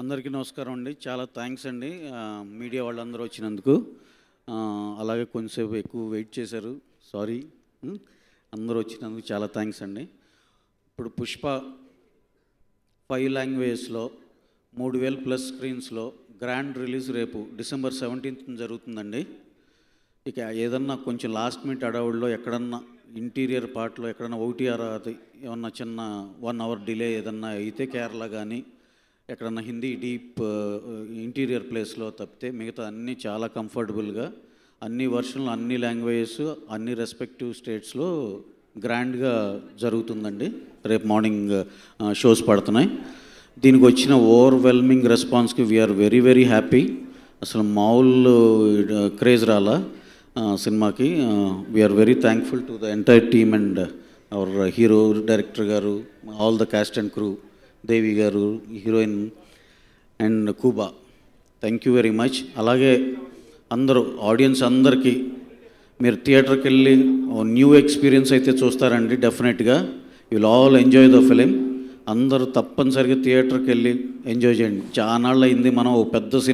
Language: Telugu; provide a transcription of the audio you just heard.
అందరికీ నమస్కారం అండి చాలా థ్యాంక్స్ అండి మీడియా వాళ్ళందరూ వచ్చినందుకు అలాగే కొంచెంసేపు ఎక్కువ వెయిట్ చేశారు సారీ అందరూ వచ్చినందుకు చాలా థ్యాంక్స్ అండి ఇప్పుడు పుష్ప ఫైవ్ లాంగ్వేజెస్లో మూడు వేల ప్లస్ స్క్రీన్స్లో గ్రాండ్ రిలీజ్ రేపు డిసెంబర్ సెవెంటీన్త్ జరుగుతుందండి ఇక ఏదన్నా కొంచెం లాస్ట్ మినిట్ అడవుల్లో ఎక్కడన్నా ఇంటీరియర్ పార్ట్లో ఎక్కడైనా ఓటీఆర్ అది ఏమన్నా చిన్న వన్ అవర్ డిలే ఏదన్నా అయితే కేరళ కానీ ఎక్కడన్నా హిందీ డీప్ ఇంటీరియర్ ప్లేస్లో తప్పితే మిగతా అన్నీ చాలా కంఫర్టబుల్గా అన్ని వర్షన్లు అన్ని లాంగ్వేజెస్ అన్ని రెస్పెక్టివ్ స్టేట్స్లో గ్రాండ్గా జరుగుతుందండి రేపు మార్నింగ్ షోస్ పడుతున్నాయి దీనికి వచ్చిన ఓవర్వెల్మింగ్ రెస్పాన్స్కి వీఆర్ వెరీ వెరీ హ్యాపీ అసలు మాములు క్రేజ్ రాలా సినిమాకి we're very thankful to the entire team and our hero director గారు all the cast and crew Devi గారు హీరోయిన్ అండ్ కూబా థ్యాంక్ యూ వెరీ మచ్ అలాగే అందరూ ఆడియన్స్ అందరికీ మీరు థియేటర్కి వెళ్ళి న్యూ ఎక్స్పీరియన్స్ అయితే చూస్తారండి డెఫినెట్గా will all enjoy the film అందరూ తప్పనిసరిగా థియేటర్కి వెళ్ళి ఎంజాయ్ చేయండి చాలా అయింది మనం పెద్ద సినిమా